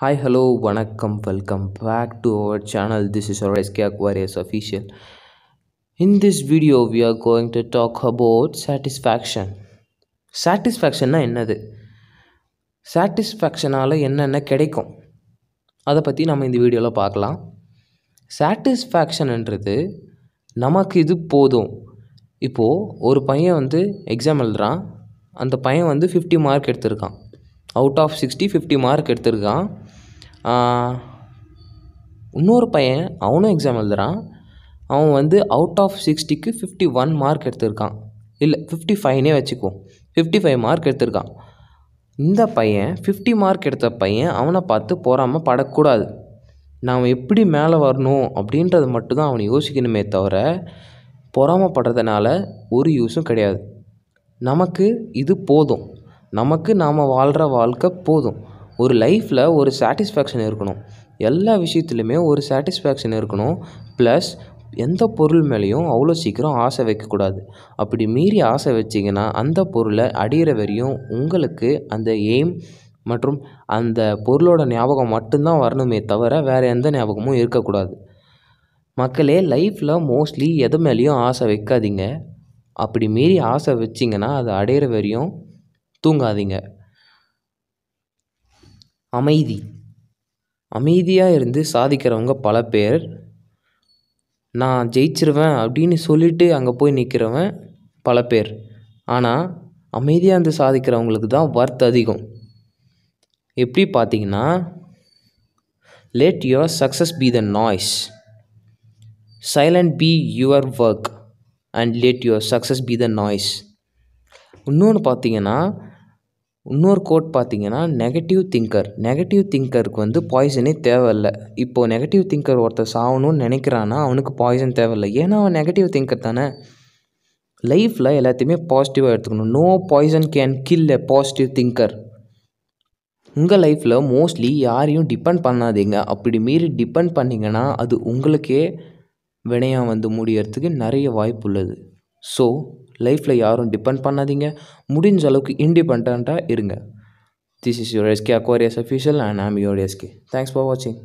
hi hello வணக்கம் welcome back to our channel this is our SK Aquarius official in this video we are going to talk about satisfaction சாட்டிஸ்ஃபேக்ஷன்னா என்னது சாட்டிஸ்ஃபேக்ஷனால் என்னென்ன கிடைக்கும் அதை பற்றி நம்ம இந்த வீடியோவில் பார்க்கலாம் சாட்டிஸ்ஃபேக்ஷன்ன்றது நமக்கு இது போதும் இப்போது ஒரு பையன் வந்து எக்ஸாம் எழுதுறான் அந்த பையன் வந்து ஃபிஃப்டி மார்க் எடுத்திருக்கான் out of sixty fifty mark எடுத்திருக்கான் இன்னொரு பையன் அவனும் எக்ஸாம் எழுதுகிறான் அவன் வந்து அவுட் ஆஃப் சிக்ஸ்டிக்கு ஃபிஃப்டி ஒன் மார்க் எடுத்திருக்கான் இல்லை ஃபிஃப்டி ஃபைவ்னே வச்சுக்குவோம் ஃபிஃப்டி ஃபைவ் மார்க் எடுத்திருக்கான் இந்த பையன் ஃபிஃப்டி மார்க் எடுத்த பையன் அவனை பார்த்து பொறாமல் படக்கூடாது நாம் எப்படி மேலே வரணும் அப்படின்றது மட்டும்தான் அவனை யோசிக்கணுமே தவிர பொறாமப்படுறதுனால ஒரு யூஸும் கிடையாது நமக்கு இது போதும் நமக்கு நாம் வாழ்கிற வாழ்க்கை போதும் ஒரு லைஃப்பில் ஒரு சாட்டிஸ்ஃபேக்ஷன் இருக்கணும் எல்லா விஷயத்துலையுமே ஒரு சாட்டிஸ்ஃபேக்ஷன் இருக்கணும் ப்ளஸ் எந்த பொருள் மேலேயும் அவ்வளோ சீக்கிரம் ஆசை வைக்கக்கூடாது அப்படி மீறி ஆசை வச்சிங்கன்னா அந்த பொருளை அடிகிற வரையும் உங்களுக்கு அந்த எய்ம் மற்றும் அந்த பொருளோட ஞாபகம் மட்டும்தான் வரணுமே தவிர வேறு எந்த ஞாபகமும் இருக்கக்கூடாது மக்களே லைஃப்பில் மோஸ்ட்லி எது மேலேயும் ஆசை வைக்காதீங்க அப்படி மீறி ஆசை வச்சிங்கன்னா அதை அடையிற வரையும் தூங்காதீங்க அமைதி அமைதியாக இருந்து சாதிக்கிறவங்க பல பேர் நான் ஜெயிச்சிருவேன் அப்படின்னு சொல்லிவிட்டு அங்கே போய் நிற்கிறவன் பல பேர் ஆனால் அமைதியாக இருந்து சாதிக்கிறவங்களுக்கு தான் ஒர்த் அதிகம் எப்படி பார்த்தீங்கன்னா let your success be the noise silent be your work and let your success be the noise இன்னொன்று பார்த்தீங்கன்னா இன்னொரு கோட் பார்த்தீங்கன்னா நெகட்டிவ் திங்கர் நெகட்டிவ் திங்கருக்கு வந்து பாய்சனே தேவையில்லை இப்போது நெகட்டிவ் திங்கர் ஒருத்தர் சாகணும்னு நினைக்கிறான்னா அவனுக்கு பாய்சன் தேவையில்லை ஏன்னா அவன் நெகட்டிவ் திங்கர் தானே லைஃப்பில் எல்லாத்தையுமே பாசிட்டிவாக எடுத்துக்கணும் no poison can kill a positive thinker உங்கள் லைஃப்பில் மோஸ்ட்லி யாரையும் டிபெண்ட் பண்ணாதீங்க அப்படி மீறி டிபெண்ட் பண்ணிங்கன்னா அது உங்களுக்கே வினையாக வந்து முடியறதுக்கு நிறைய வாய்ப்பு உள்ளது ஸோ லைஃப்பில் யாரும் டிபெண்ட் பண்ணாதீங்க முடிஞ்ச அளவுக்கு இண்டிபெண்ட்டாக இருங்க this is your SK Aquarius official and am your SK thanks for வாட்சிங்